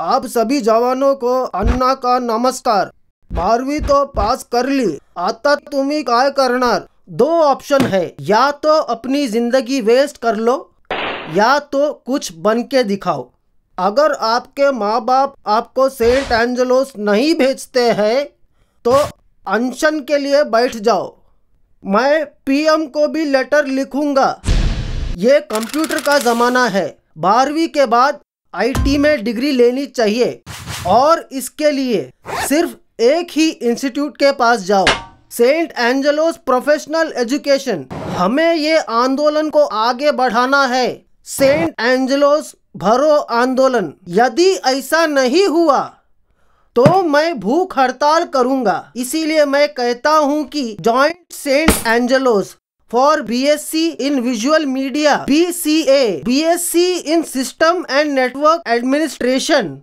आप सभी जवानों को अन्ना का नमस्कार बारहवीं तो पास कर ली आता तुम्हें काय करना दो ऑप्शन है या तो अपनी जिंदगी वेस्ट कर लो या तो कुछ बन के दिखाओ अगर आपके माँ बाप आपको सेंट एंजलोस नहीं भेजते हैं तो अनशन के लिए बैठ जाओ मैं पीएम को भी लेटर लिखूंगा ये कंप्यूटर का ज़माना है बारहवीं के बाद आईटी में डिग्री लेनी चाहिए और इसके लिए सिर्फ एक ही इंस्टीट्यूट के पास जाओ सेंट एंजलोस प्रोफेशनल एजुकेशन हमें ये आंदोलन को आगे बढ़ाना है सेंट एंजलोस भरो आंदोलन यदि ऐसा नहीं हुआ तो मैं भूख हड़ताल करूंगा इसीलिए मैं कहता हूं कि joint saint Angelos for BSc in Visual Media, BCA, BSc in System and Network Administration,